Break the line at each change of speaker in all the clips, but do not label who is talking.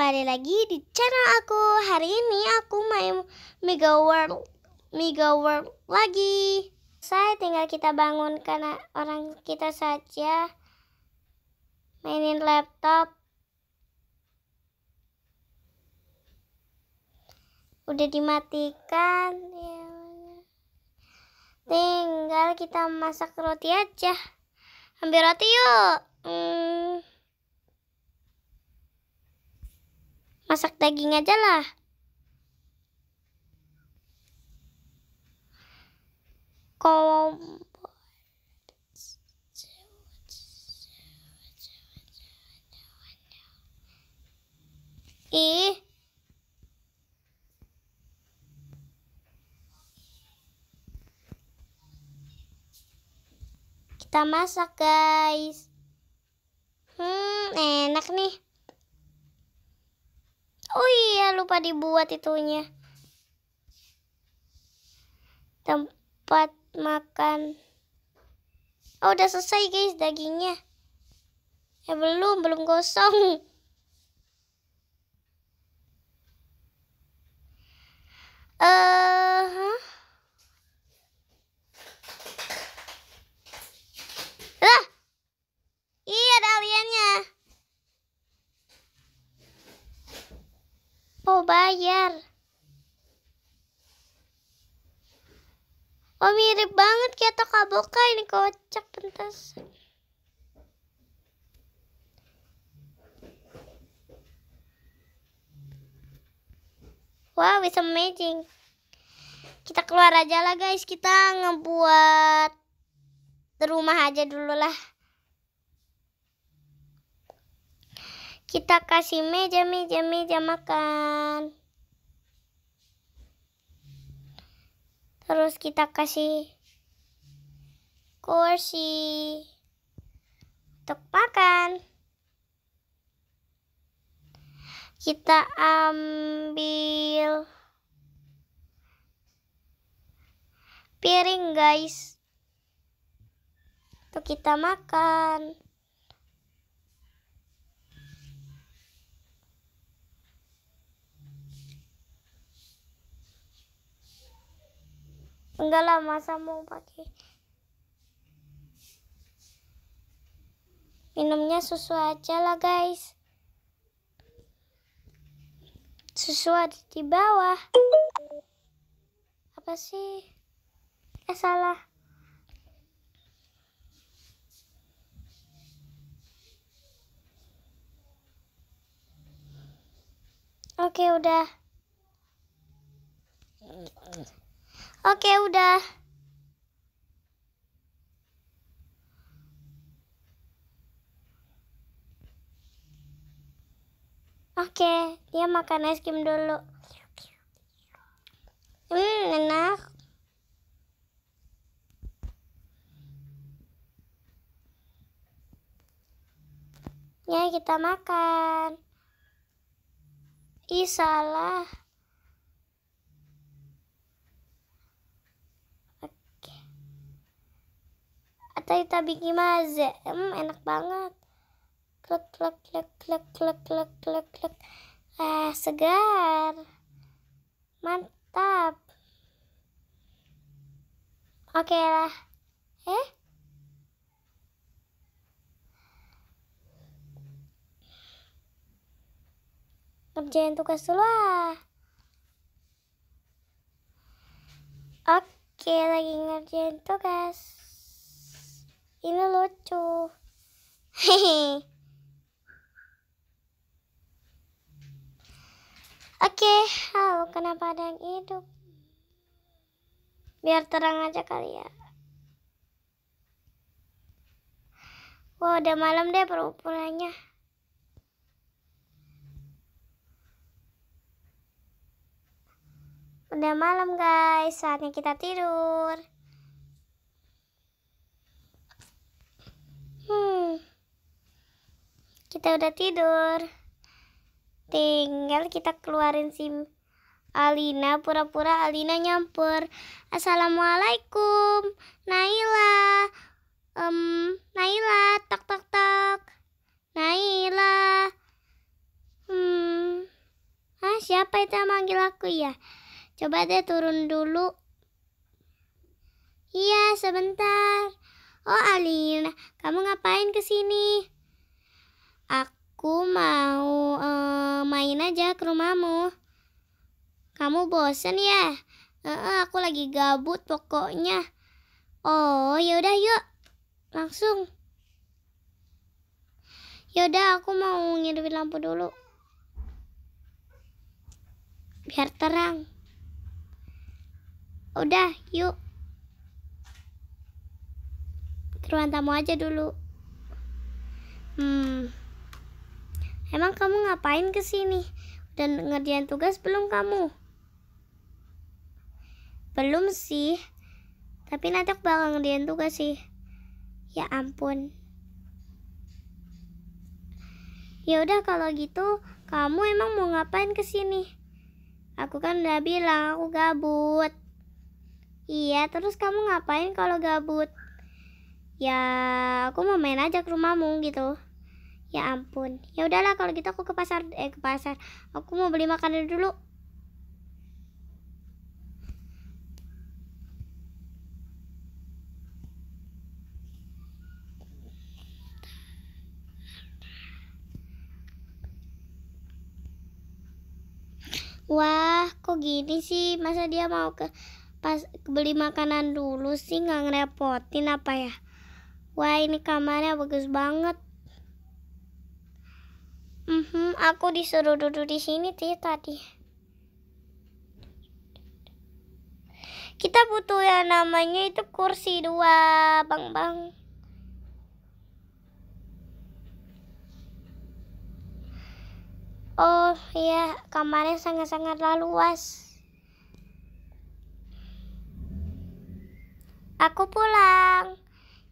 kembali lagi di channel aku Hari ini aku main Mega World Mega World lagi Saya tinggal kita bangun karena orang kita saja Mainin laptop Udah dimatikan ya. Tinggal kita masak roti aja Ambil roti yuk hmm. Masak daging aja lah. Kalau Ih. Kita masak, guys. Hmm, enak nih. Oh iya, lupa dibuat itunya. Tempat makan. Oh, udah selesai guys dagingnya. Ya belum, belum gosong. Eh uh, mirip banget kayak boka ini kocak pentas. Wow, it's amazing. Kita keluar aja lah guys, kita ngebuat rumah aja dulu lah. Kita kasih meja, meja, meja makan. Terus kita kasih kursi untuk makan. Kita ambil piring, guys. Untuk kita makan. Enggak lah, masa mau pakai minumnya susu aja lah guys susu ada di bawah apa sih eh salah Oke, udah. Oke, udah. Oke, dia makan es krim dulu. Hmm, enak. Ya, kita makan. Ih, salah. Oke. Atau kita bikin maze. Hmm, enak banget klek klek klek klek klek klek klek klek ah eh, segar mantap oke okay lah eh kerjain tugas dulu lah oke okay, lagi ngerjain tugas ini lucu hehehe Oke, okay, halo, kenapa ada yang hidup? Biar terang aja kali ya. Wah, wow, udah malam deh perupurannya. Udah malam guys, saatnya kita tidur. Hmm. Kita udah tidur tinggal kita keluarin si Alina pura-pura Alina nyamper Assalamualaikum Naila um, Naila tak tak tak Naila hmm ah siapa itu yang manggil aku ya coba deh turun dulu iya sebentar oh Alina kamu ngapain kesini aku Aku mau uh, main aja ke rumahmu. Kamu bosen ya? E aku lagi gabut pokoknya. Oh, yaudah yuk. Langsung. Yaudah, aku mau ngidupin lampu dulu. Biar terang. Udah, yuk. Ke ruang tamu aja dulu. Hmm. Emang kamu ngapain ke sini? Dan ngerjain tugas belum kamu? Belum sih. Tapi nanti aku bakal ngerjain tugas sih. Ya ampun. Ya udah kalau gitu, kamu emang mau ngapain ke sini? Aku kan udah bilang aku gabut. Iya, terus kamu ngapain kalau gabut? Ya, aku mau main aja ke rumahmu gitu. Ya ampun. Ya udahlah kalau gitu aku ke pasar eh ke pasar. Aku mau beli makanan dulu. Wah, kok gini sih? Masa dia mau ke pas beli makanan dulu sih nggak ngerepotin apa ya? Wah, ini kamarnya bagus banget. Mm -hmm, aku disuruh duduk di sini sih tadi. Kita butuh yang namanya itu kursi dua, bang bang. Oh iya, kamarnya sangat sangat luas. Aku pulang.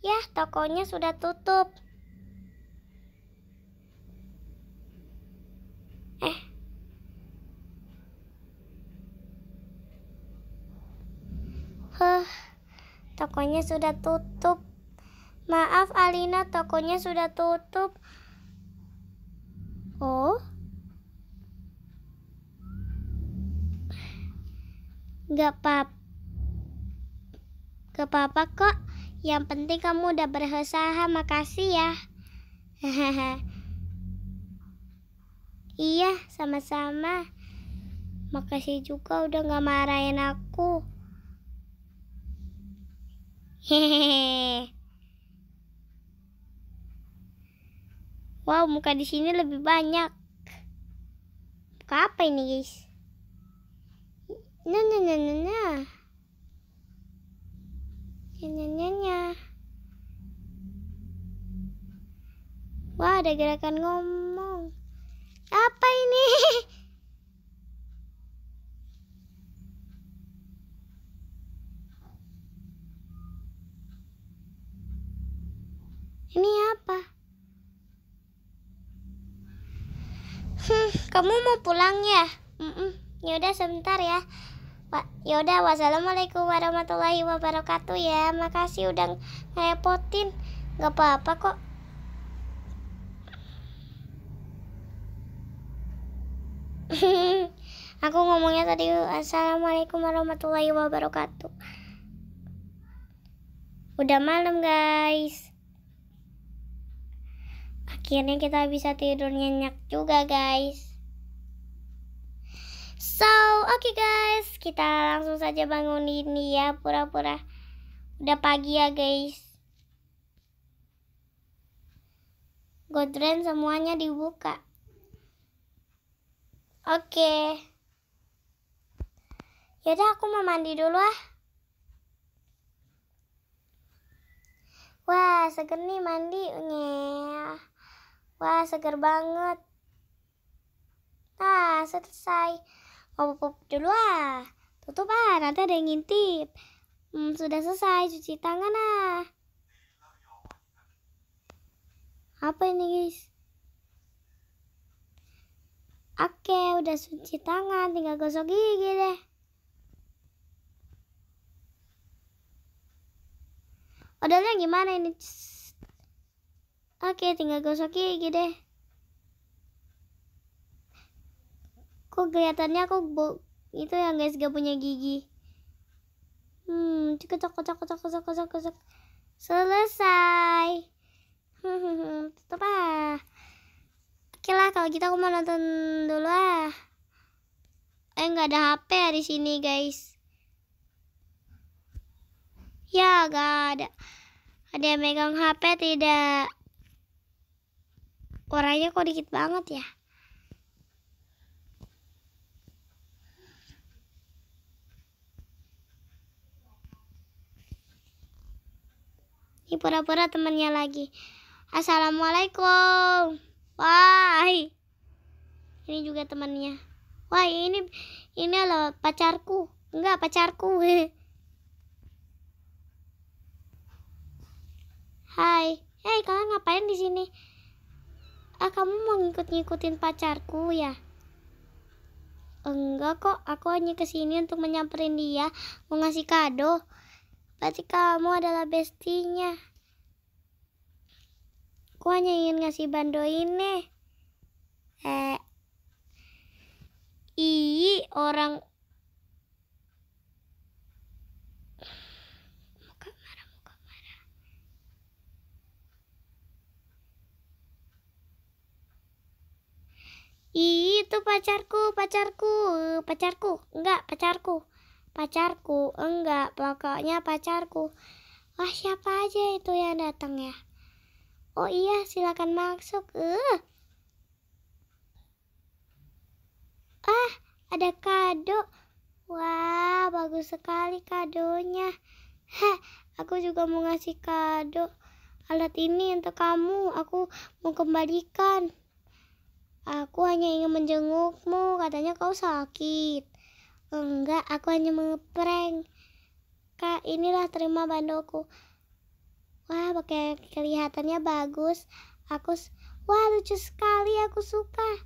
Ya, tokonya sudah tutup. tokonya sudah tutup. Maaf Alina, tokonya sudah tutup. Oh. Gak apa Gak apa-apa kok. Yang penting kamu udah berusaha, makasih ya. iya, sama-sama. Makasih juga udah gak marahin aku. Hehehe. Wow, muka di sini lebih banyak. Muka apa ini, guys? Nah, nah, nah, nah, nah. Nya, nya, nya. Nah. Wah, ada gerakan ngomong. kamu mau pulang ya? Mm -mm. Yaudah sebentar ya. ya Yaudah wassalamualaikum warahmatullahi wabarakatuh ya. Makasih udah ngepotin, Gak apa-apa kok. Aku ngomongnya tadi Assalamualaikum warahmatullahi wabarakatuh Udah malam guys Akhirnya kita bisa tidur nyenyak juga guys So, oke okay guys, kita langsung saja bangun ini ya, pura-pura udah pagi ya guys. Godren semuanya dibuka. Oke. Okay. Yaudah aku mau mandi dulu ah. Wah, seger nih mandi. Nye. Wah, seger banget. Nah, selesai. Op, pop dulu ah. Tutup ah, nanti ada yang ngintip. Hmm, sudah selesai cuci tangan ah. Apa ini guys? Oke, udah cuci tangan, tinggal gosok gigi deh. Odolnya gimana ini? Oke, tinggal gosok gigi deh. Kok kelihatannya aku itu ya guys gak punya gigi. Hmm, cekocok kocok kocok kocok kocok kocok. Selesai. Hmm, tutup ah. Oke lah kalau kita gitu aku mau nonton dulu ah. Eh nggak ada HP ya di sini guys. Ya nggak ada. Ada yang megang HP tidak? Orangnya kok dikit banget ya? ini pura-pura temannya lagi assalamualaikum wah ini juga temannya wah ini ini loh pacarku enggak pacarku Hai, hei eh, kalian ngapain di sini? Ah kamu mau ngikut-ngikutin pacarku ya? Enggak kok, aku hanya kesini untuk menyamperin dia, mau ngasih kado. Berarti kamu adalah bestinya. Aku hanya ingin ngasih bando ini. Eh. Ih, orang Ih, itu pacarku, pacarku, pacarku, enggak pacarku pacarku enggak pokoknya pacarku wah siapa aja itu yang datang ya oh iya silakan masuk eh ah ada kado wah bagus sekali kadonya Heh, aku juga mau ngasih kado alat ini untuk kamu aku mau kembalikan aku hanya ingin menjengukmu katanya kau sakit Enggak, aku hanya mengeprank. Kak, inilah terima bandoku. Wah, pakai kelihatannya bagus. Aku wah lucu sekali, aku suka.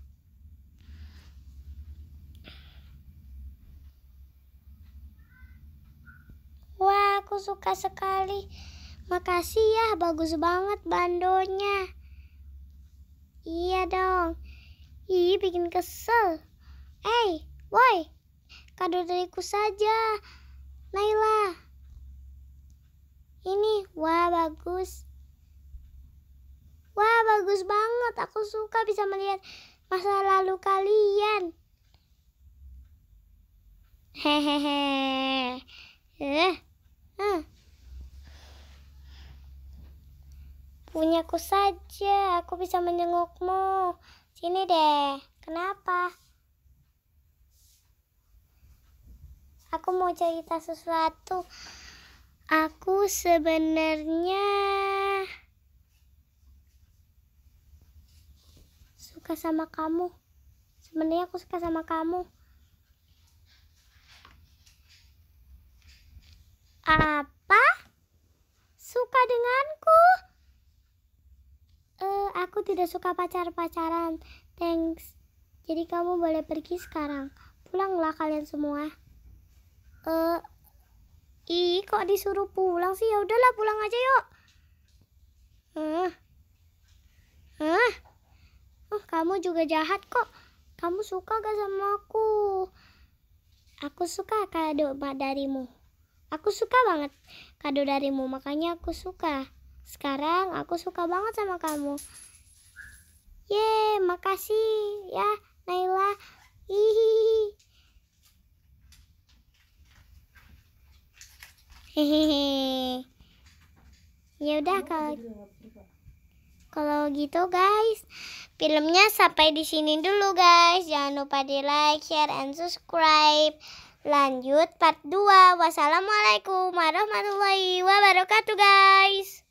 Wah, aku suka sekali. Makasih ya, bagus banget bandonya. Iya dong. Ih, bikin kesel. Eh, hey, woi kado dariku saja. Naila. Ini, wah bagus. Wah bagus banget, aku suka bisa melihat masa lalu kalian. Hehehe. Eh. Hmm. Punyaku saja, aku bisa menjengukmu. Sini deh. Kenapa? aku mau cerita sesuatu. Aku sebenarnya suka sama kamu. Sebenarnya aku suka sama kamu. Apa? Suka denganku? Uh, aku tidak suka pacar-pacaran. Thanks. Jadi kamu boleh pergi sekarang. Pulanglah kalian semua uh, ih kok disuruh pulang sih ya udahlah pulang aja yuk uh. Eh, Hah? Eh, oh, kamu juga jahat kok. Kamu suka gak sama aku? Aku suka kado darimu. Aku suka banget kado darimu, makanya aku suka. Sekarang aku suka banget sama kamu. Ye, makasih ya, Naila. Hihi. hehehe ya udah kalau kalau gitu guys filmnya sampai di sini dulu guys jangan lupa di like share and subscribe lanjut part 2 wassalamualaikum warahmatullahi wabarakatuh guys